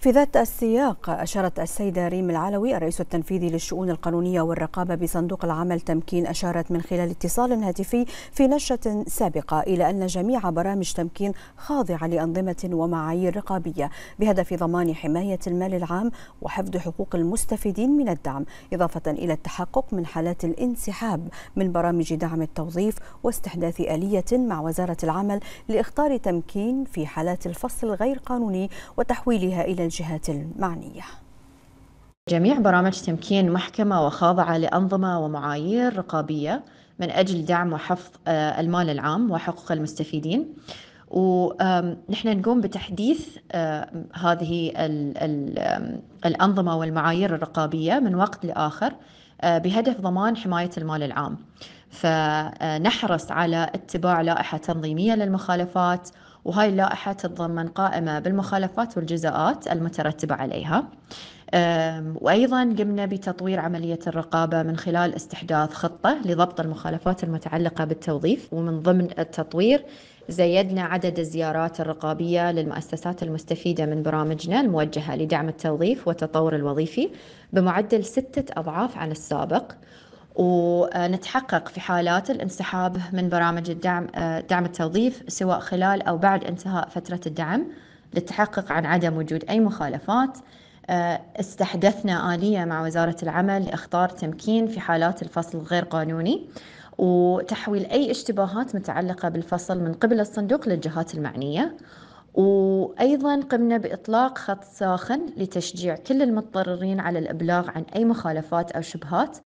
في ذات السياق أشارت السيدة ريم العلوي الرئيس التنفيذي للشؤون القانونية والرقابة بصندوق العمل تمكين أشارت من خلال اتصال هاتفي في نشرة سابقة إلى أن جميع برامج تمكين خاضعة لأنظمة ومعايير رقابية بهدف ضمان حماية المال العام وحفظ حقوق المستفيدين من الدعم إضافة إلى التحقق من حالات الانسحاب من برامج دعم التوظيف واستحداث آلية مع وزارة العمل لإخطار تمكين في حالات الفصل الغير قانوني وتحويلها إلى الجهات المعنية جميع برامج تمكين محكمة وخاضعة لأنظمة ومعايير رقابية من أجل دعم وحفظ آه، المال العام وحقوق المستفيدين ونحن نقوم بتحديث هذه الأنظمة والمعايير الرقابية من وقت لآخر آه، بهدف ضمان حماية المال العام فنحرص آه، على اتباع لائحة تنظيمية للمخالفات وهاي اللائحة تتضمن قائمة بالمخالفات والجزاءات المترتبة عليها وأيضا قمنا بتطوير عملية الرقابة من خلال استحداث خطة لضبط المخالفات المتعلقة بالتوظيف ومن ضمن التطوير زيدنا عدد الزيارات الرقابية للمؤسسات المستفيدة من برامجنا الموجهة لدعم التوظيف والتطور الوظيفي بمعدل ستة أضعاف عن السابق ونتحقق في حالات الانسحاب من برامج الدعم آه، دعم التوظيف سواء خلال أو بعد انتهاء فترة الدعم للتحقق عن عدم وجود أي مخالفات آه، استحدثنا آلية مع وزارة العمل لإخطار تمكين في حالات الفصل غير قانوني وتحويل أي اشتباهات متعلقة بالفصل من قبل الصندوق للجهات المعنية وأيضا قمنا بإطلاق خط ساخن لتشجيع كل المتضررين على الإبلاغ عن أي مخالفات أو شبهات